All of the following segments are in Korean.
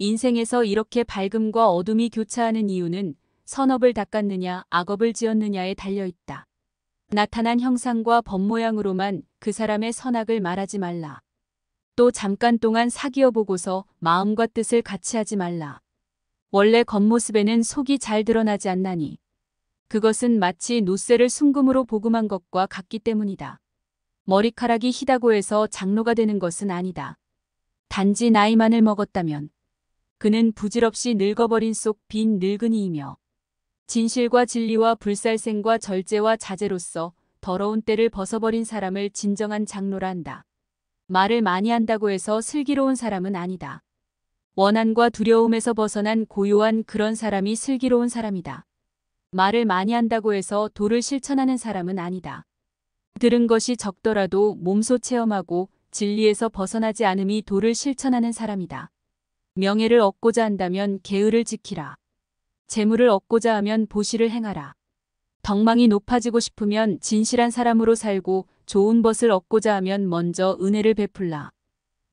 인생에서 이렇게 밝음과 어둠이 교차하는 이유는 선업을 닦았느냐 악업을 지었느냐에 달려있다. 나타난 형상과 법모양으로만 그 사람의 선악을 말하지 말라. 또 잠깐 동안 사귀어 보고서 마음과 뜻을 같이 하지 말라. 원래 겉모습에는 속이 잘 드러나지 않나니. 그것은 마치 노쇠를 순금으로 보금한 것과 같기 때문이다. 머리카락이 희다고 해서 장로가 되는 것은 아니다. 단지 나이만을 먹었다면 그는 부질없이 늙어버린 속 빈 늙은이이며 진실과 진리와 불살생과 절제와 자제로서 더러운 때를 벗어버린 사람을 진정한 장로라 한다. 말을 많이 한다고 해서 슬기로운 사람은 아니다. 원한과 두려움에서 벗어난 고요한 그런 사람이 슬기로운 사람이다. 말을 많이 한다고 해서 도를 실천하는 사람은 아니다. 들은 것이 적더라도 몸소 체험하고 진리에서 벗어나지 않음이 도를 실천하는 사람이다. 명예를 얻고자 한다면 계율을 지키라. 재물을 얻고자 하면 보시를 행하라. 덕망이 높아지고 싶으면 진실한 사람으로 살고 좋은 벗을 얻고자 하면 먼저 은혜를 베풀라.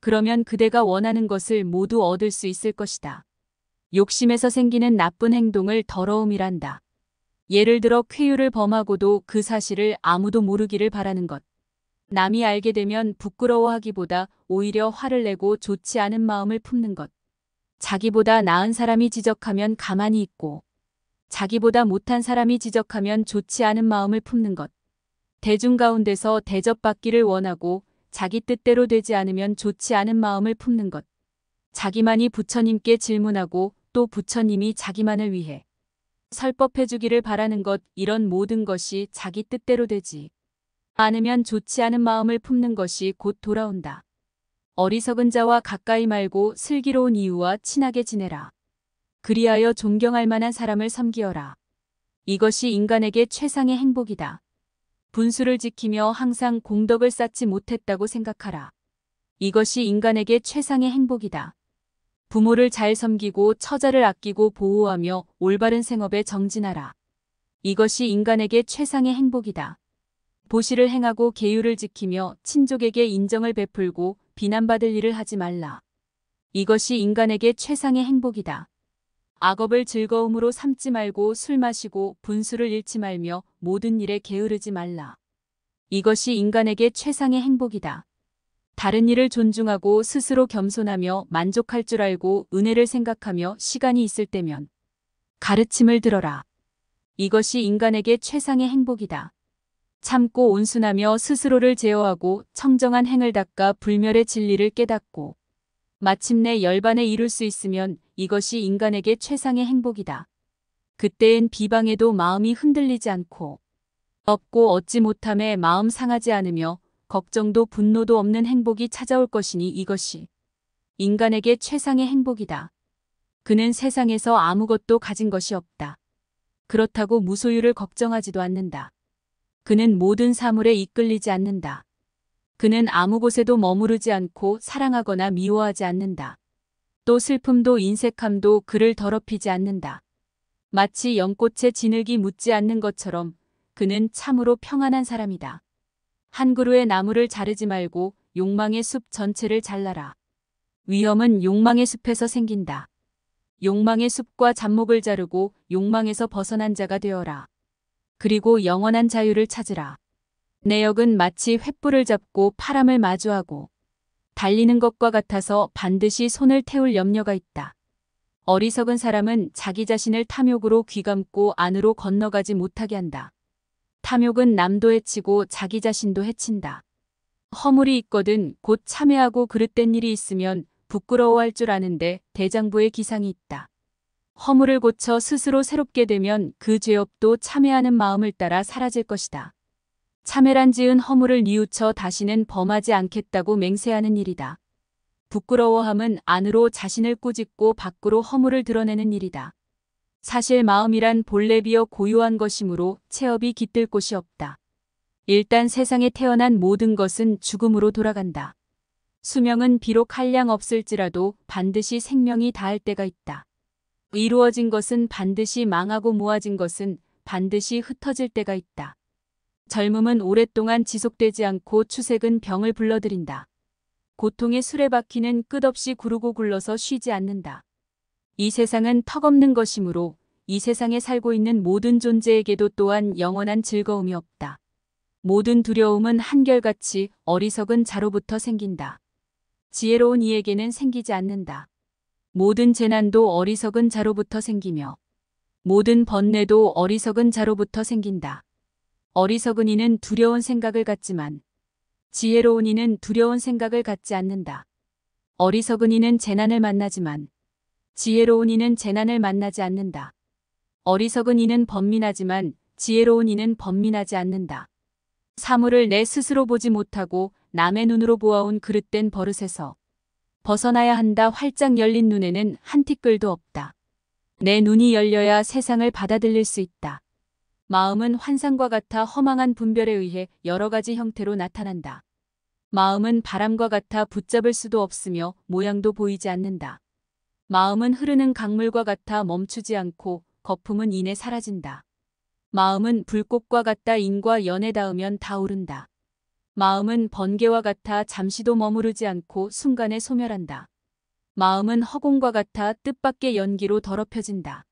그러면 그대가 원하는 것을 모두 얻을 수 있을 것이다. 욕심에서 생기는 나쁜 행동을 더러움이란다. 예를 들어 쾌유를 범하고도 그 사실을 아무도 모르기를 바라는 것. 남이 알게 되면 부끄러워하기보다 오히려 화를 내고 좋지 않은 마음을 품는 것. 자기보다 나은 사람이 지적하면 가만히 있고 자기보다 못한 사람이 지적하면 좋지 않은 마음을 품는 것. 대중 가운데서 대접받기를 원하고 자기 뜻대로 되지 않으면 좋지 않은 마음을 품는 것. 자기만이 부처님께 질문하고 또 부처님이 자기만을 위해 설법해주기를 바라는 것 이런 모든 것이 자기 뜻대로 되지 않으면 좋지 않은 마음을 품는 것이 곧 돌아온다. 어리석은 자와 가까이 말고 슬기로운 이유와 친하게 지내라. 그리하여 존경할 만한 사람을 섬기어라. 이것이 인간에게 최상의 행복이다. 분수를 지키며 항상 공덕을 쌓지 못했다고 생각하라. 이것이 인간에게 최상의 행복이다. 부모를 잘 섬기고 처자를 아끼고 보호하며 올바른 생업에 정진하라. 이것이 인간에게 최상의 행복이다. 보시를 행하고 계율을 지키며 친족에게 인정을 베풀고 비난받을 일을 하지 말라. 이것이 인간에게 최상의 행복이다. 악업을 즐거움으로 삼지 말고 술 마시고 분수를 잃지 말며 모든 일에 게으르지 말라. 이것이 인간에게 최상의 행복이다. 다른 일을 존중하고 스스로 겸손하며 만족할 줄 알고 은혜를 생각하며 시간이 있을 때면 가르침을 들어라. 이것이 인간에게 최상의 행복이다. 참고 온순하며 스스로를 제어하고 청정한 행을 닦아 불멸의 진리를 깨닫고 마침내 열반에 이룰 수 있으면 이것이 인간에게 최상의 행복이다. 그때엔 비방에도 마음이 흔들리지 않고 없고 얻지 못함에 마음 상하지 않으며 걱정도 분노도 없는 행복이 찾아올 것이니 이것이 인간에게 최상의 행복이다. 그는 세상에서 아무것도 가진 것이 없다. 그렇다고 무소유를 걱정하지도 않는다. 그는 모든 사물에 이끌리지 않는다. 그는 아무 곳에도 머무르지 않고 사랑하거나 미워하지 않는다. 또 슬픔도 인색함도 그를 더럽히지 않는다. 마치 연꽃의 진흙이 묻지 않는 것처럼 그는 참으로 평안한 사람이다. 한 그루의 나무를 자르지 말고 욕망의 숲 전체를 잘라라. 위험은 욕망의 숲에서 생긴다. 욕망의 숲과 잡목을 자르고 욕망에서 벗어난 자가 되어라. 그리고 영원한 자유를 찾으라. 내 역은 마치 횃불을 잡고 파람을 마주하고 달리는 것과 같아서 반드시 손을 태울 염려가 있다. 어리석은 사람은 자기 자신을 탐욕으로 귀감고 안으로 건너가지 못하게 한다. 탐욕은 남도 해치고 자기 자신도 해친다. 허물이 있거든 곧 참회하고 그릇된 일이 있으면 부끄러워할 줄 아는데 대장부의 기상이 있다. 허물을 고쳐 스스로 새롭게 되면 그 죄업도 참회하는 마음을 따라 사라질 것이다. 참회란 지은 허물을 뉘우쳐 다시는 범하지 않겠다고 맹세하는 일이다. 부끄러워함은 안으로 자신을 꾸짖고 밖으로 허물을 드러내는 일이다. 사실 마음이란 본래 비어 고요한 것이므로 체업이 깃들 곳이 없다. 일단 세상에 태어난 모든 것은 죽음으로 돌아간다. 수명은 비록 한량 없을지라도 반드시 생명이 닿을 때가 있다. 이루어진 것은 반드시 망하고 모아진 것은 반드시 흩어질 때가 있다. 젊음은 오랫동안 지속되지 않고 추색은 병을 불러들인다. 고통의 수레바퀴는 끝없이 구르고 굴러서 쉬지 않는다. 이 세상은 턱없는 것이므로 이 세상에 살고 있는 모든 존재에게도 또한 영원한 즐거움이 없다. 모든 두려움은 한결같이 어리석은 자로부터 생긴다. 지혜로운 이에게는 생기지 않는다. 모든 재난도 어리석은 자로부터 생기며 모든 번뇌도 어리석은 자로부터 생긴다. 어리석은 이는 두려운 생각을 갖지만 지혜로운 이는 두려운 생각을 갖지 않는다. 어리석은 이는 재난을 만나지만 지혜로운 이는 재난을 만나지 않는다. 어리석은 이는 번민하지만 지혜로운 이는 번민하지 않는다. 사물을 내 스스로 보지 못하고 남의 눈으로 보아온 그릇된 버릇에서 벗어나야 한다 활짝 열린 눈에는 한 티끌도 없다. 내 눈이 열려야 세상을 받아들일 수 있다. 마음은 환상과 같아 허망한 분별에 의해 여러 가지 형태로 나타난다. 마음은 바람과 같아 붙잡을 수도 없으며 모양도 보이지 않는다. 마음은 흐르는 강물과 같아 멈추지 않고 거품은 인해 사라진다. 마음은 불꽃과 같다 인과 연에 닿으면 다 오른다. 마음은 번개와 같아 잠시도 머무르지 않고 순간에 소멸한다. 마음은 허공과 같아 뜻밖의 연기로 더럽혀진다.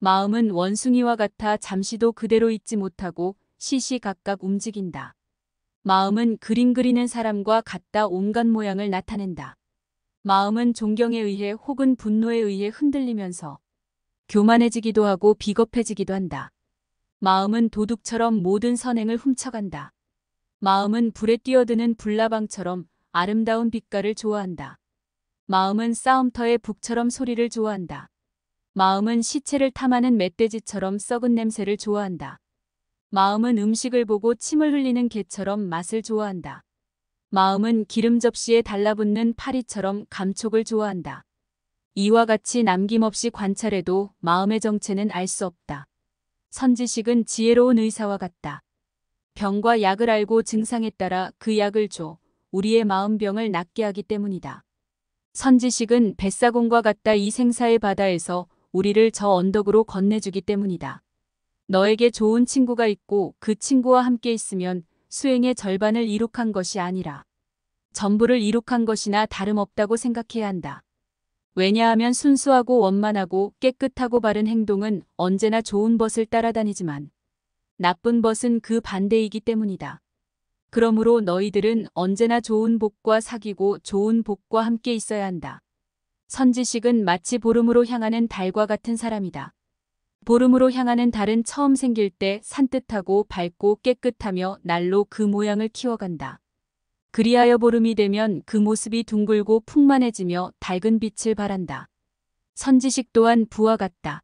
마음은 원숭이와 같아 잠시도 그대로 있지 못하고 시시각각 움직인다. 마음은 그림 그리는 사람과 같다 온갖 모양을 나타낸다. 마음은 존경에 의해 혹은 분노에 의해 흔들리면서 교만해지기도 하고 비겁해지기도 한다. 마음은 도둑처럼 모든 선행을 훔쳐간다. 마음은 불에 뛰어드는 불나방처럼 아름다운 빛깔을 좋아한다. 마음은 싸움터의 북처럼 소리를 좋아한다. 마음은 시체를 탐하는 멧돼지처럼 썩은 냄새를 좋아한다. 마음은 음식을 보고 침을 흘리는 개처럼 맛을 좋아한다. 마음은 기름 접시에 달라붙는 파리처럼 감촉을 좋아한다. 이와 같이 남김없이 관찰해도 마음의 정체는 알 수 없다. 선지식은 지혜로운 의사와 같다. 병과 약을 알고 증상에 따라 그 약을 줘 우리의 마음병을 낫게 하기 때문이다. 선지식은 뱃사공과 같다 이 생사의 바다에서 우리를 저 언덕으로 건네주기 때문이다. 너에게 좋은 친구가 있고 그 친구와 함께 있으면 수행의 절반을 이룩한 것이 아니라 전부를 이룩한 것이나 다름없다고 생각해야 한다. 왜냐하면 순수하고 원만하고 깨끗하고 바른 행동은 언제나 좋은 벗을 따라다니지만 나쁜 벗은 그 반대이기 때문이다. 그러므로 너희들은 언제나 좋은 복과 사귀고 좋은 복과 함께 있어야 한다. 선지식은 마치 보름으로 향하는 달과 같은 사람이다. 보름으로 향하는 달은 처음 생길 때 산뜻하고 밝고 깨끗하며 날로 그 모양을 키워간다. 그리하여 보름이 되면 그 모습이 둥글고 풍만해지며 밝은 빛을 발한다. 선지식 또한 부와 같다.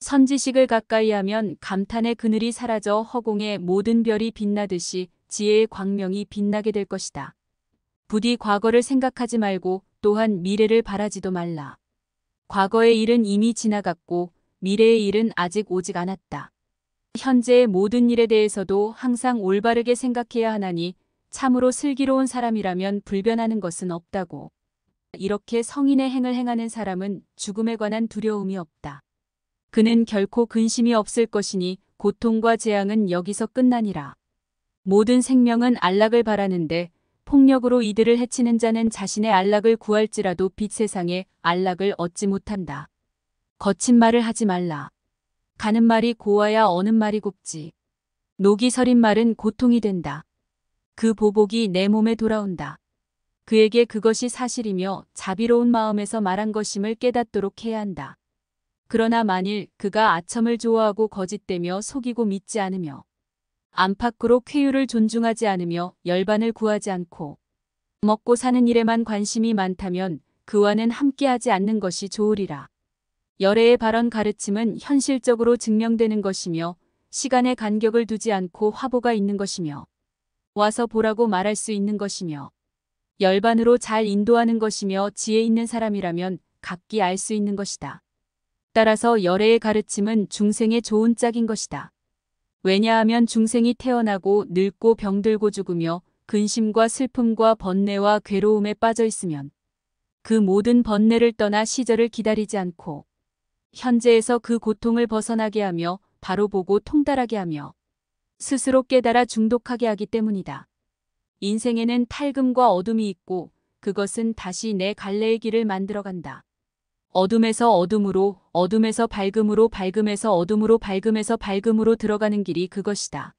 선지식을 가까이 하면 감탄의 그늘이 사라져 허공에 모든 별이 빛나듯이 지혜의 광명이 빛나게 될 것이다. 부디 과거를 생각하지 말고 또한 미래를 바라지도 말라. 과거의 일은 이미 지나갔고 미래의 일은 아직 오직 않았다. 현재의 모든 일에 대해서도 항상 올바르게 생각해야 하나니 참으로 슬기로운 사람이라면 불변하는 것은 없다고. 이렇게 성인의 행을 행하는 사람은 죽음에 관한 두려움이 없다. 그는 결코 근심이 없을 것이니 고통과 재앙은 여기서 끝나니라. 모든 생명은 안락을 바라는데 폭력으로 이들을 해치는 자는 자신의 안락을 구할지라도 빛 세상에 안락을 얻지 못한다. 거친 말을 하지 말라. 가는 말이 고와야 어는 말이 곱지. 녹이 서린 말은 고통이 된다. 그 보복이 내 몸에 돌아온다. 그에게 그것이 사실이며 자비로운 마음에서 말한 것임을 깨닫도록 해야 한다. 그러나 만일 그가 아첨을 좋아하고 거짓되며 속이고 믿지 않으며 안팎으로 쾌유를 존중하지 않으며 열반을 구하지 않고 먹고 사는 일에만 관심이 많다면 그와는 함께하지 않는 것이 좋으리라. 열애의 발언 가르침은 현실적으로 증명되는 것이며 시간의 간격을 두지 않고 화보가 있는 것이며 와서 보라고 말할 수 있는 것이며 열반으로 잘 인도하는 것이며 지혜 있는 사람이라면 각기 알 수 있는 것이다. 따라서 열애의 가르침은 중생의 좋은 짝인 것이다. 왜냐하면 중생이 태어나고 늙고 병들고 죽으며 근심과 슬픔과 번뇌와 괴로움에 빠져 있으면 그 모든 번뇌를 떠나 시절을 기다리지 않고 현재에서 그 고통을 벗어나게 하며 바로 보고 통달하게 하며 스스로 깨달아 중독하게 하기 때문이다. 인생에는 탈금과 어둠이 있고 그것은 다시 내 갈래의 길을 만들어간다. 어둠에서 어둠으로, 어둠에서 밝음으로, 밝음에서 어둠으로, 밝음에서 밝음으로 들어가는 길이 그것이다.